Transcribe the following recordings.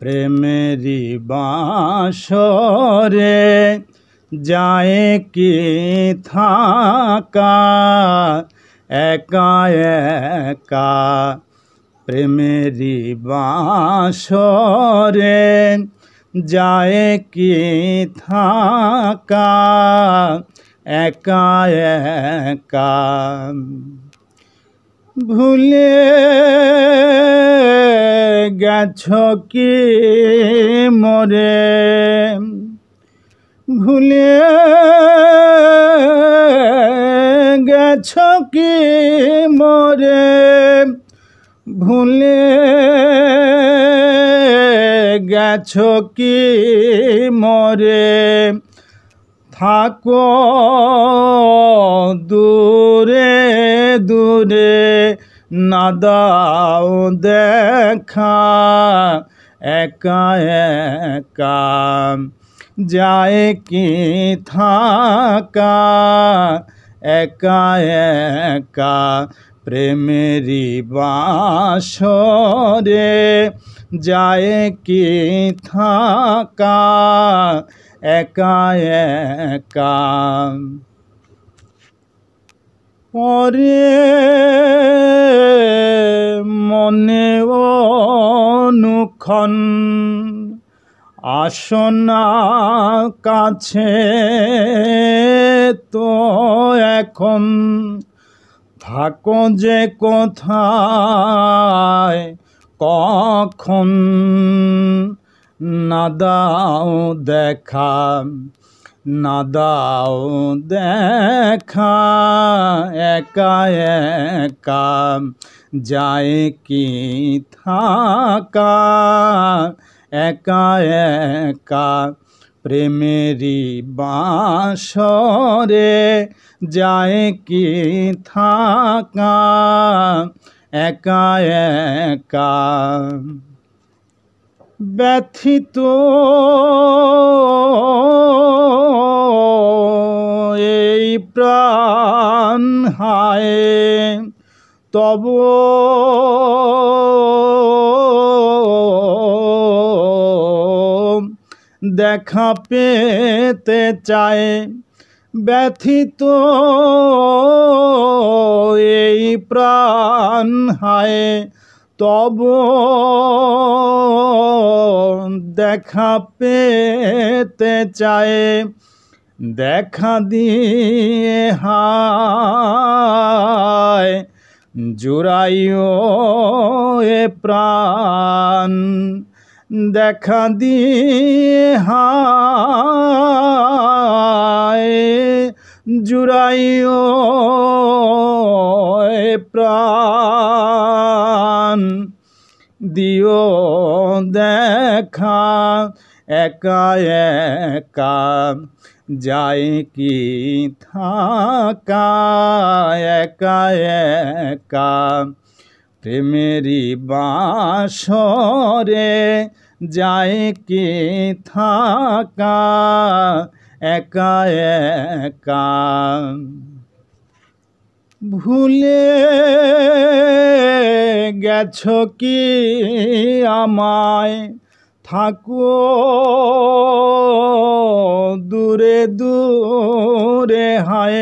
প্রেমেরি বাসরে যায় কি থাকা একা একা প্রেমেরি বাসরে যায় কি থাকা একা একা ভুলে গেছ কি মরে ভুলে গেছ কি মরে ভুলে গেছ কি মরে থাকো দূরে দূরে নাদাও দেখা একা একা যায় কি থাকা একা একা প্রেমেরি বাসরে যায় কি থাকা একা একা পরে মনে অনুক্ষণ আসনা কাছে তো এখন থাকো যে কোথায় কখন না দাও দেখা নাদাও দেখা একা একা যায় কি থাকা একা একা প্রেমেরি বাসরে যায় কি থাকা একা একা ব্যথিত প্রাণ হায় তব দেখা পেতে চায় ব্যথিত এই প্রাণ হায় তব দেখা পেতে চায় দেখা দিয়ে হায় জুড়াইও এ প্রাণ দেখা দিয়ে হায় জুড়াইও এ প্রাণ দিও দেখা একা একা যায় কি থাকা একা একা প্রেমেরি বাসরে যায় কি থাকা একা একা ভুলে গেছ কি আমায় থাকো দূরে হায়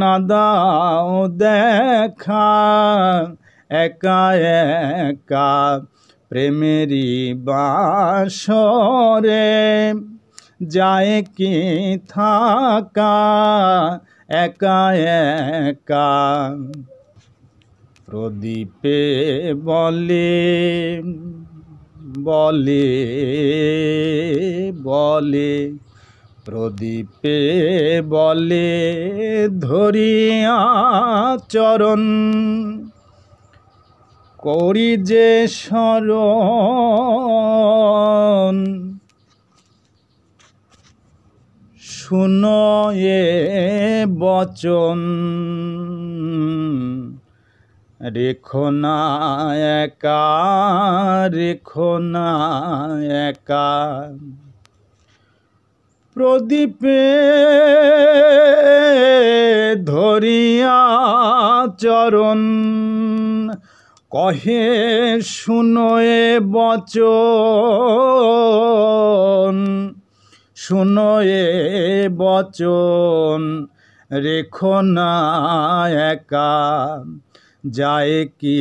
নাদাও দেখা একা একা প্রেমেরি বাসরে যায় কি থাকা একা একা প্রদীপে বলে বলে বলে প্রদীপে বলে ধরিয়া চরণ করি যে শরণ শুন এ বচন রেখো না একা রেখো না একা প্রদীপে ধরিয়া চরণ কহে শুনয়ে বচন শুনয়ে বচন রেখো না একা যায় কি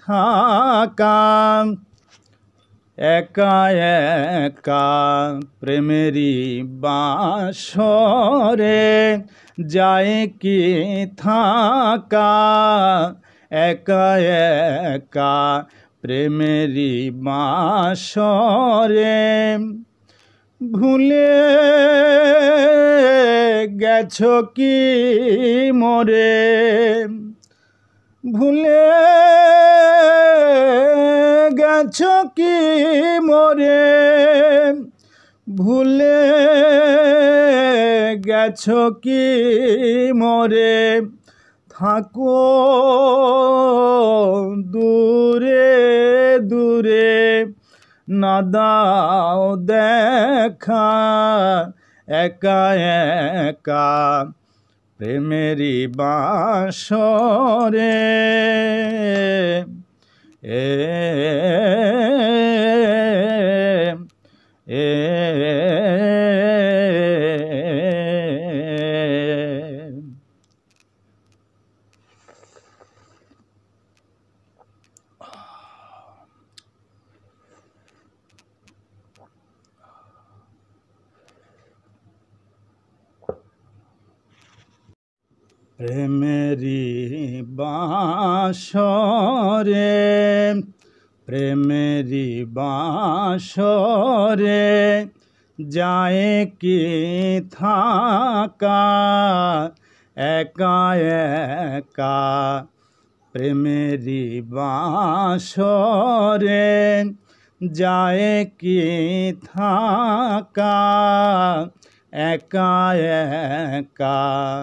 থাকা একা একা প্রেমেরি বাসরে যায় কি থাকা একা একা প্রেমেরি বাসরে ভুলে গেছ কি মরে ভুলে করেছ কি মরে ভুলে গেছ কি মরে থাকো দূরে দূরে নাদাও দেখা একা একা প্রেমেরি বাসরে ए বাসরে প্রেমেরি বাসরে যায় কি থাকা একা একা প্রেমেরি বাসরে যায় কি থাকা একা একা